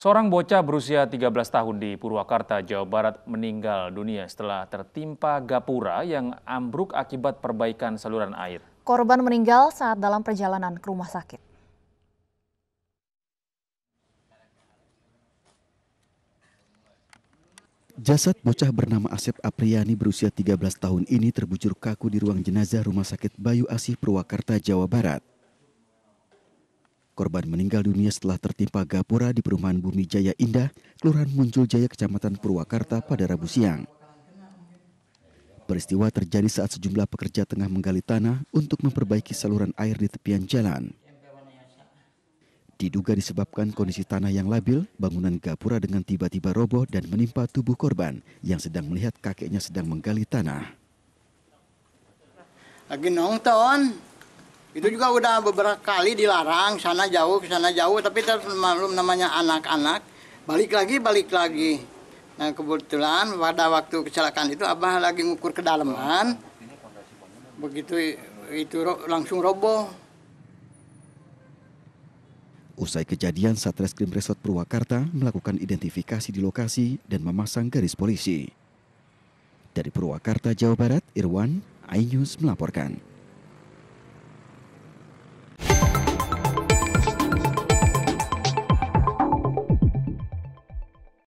Seorang bocah berusia 13 tahun di Purwakarta, Jawa Barat meninggal dunia setelah tertimpa gapura yang ambruk akibat perbaikan saluran air. Korban meninggal saat dalam perjalanan ke rumah sakit. Jasad bocah bernama Asep Apriyani berusia 13 tahun ini terbujur kaku di ruang jenazah Rumah Sakit Bayu Asih Purwakarta, Jawa Barat. Korban meninggal dunia setelah tertimpa gapura di perumahan Bumi Jaya Indah, Kelurahan Muncul Jaya, Kecamatan Purwakarta pada Rabu siang. Peristiwa terjadi saat sejumlah pekerja tengah menggali tanah untuk memperbaiki saluran air di tepian jalan. Diduga disebabkan kondisi tanah yang labil, bangunan gapura dengan tiba-tiba roboh dan menimpa tubuh korban yang sedang melihat kakeknya sedang menggali tanah. Lagi nonton, itu juga udah beberapa kali dilarang sana jauh sana jauh tapi terus namanya anak-anak balik lagi balik lagi nah kebetulan pada waktu kecelakaan itu abah lagi ngukur kedalaman begitu itu langsung roboh Usai kejadian, Satreskrim Resort Purwakarta melakukan identifikasi di lokasi dan memasang garis polisi. Dari Purwakarta, Jawa Barat, Irwan, iNews melaporkan.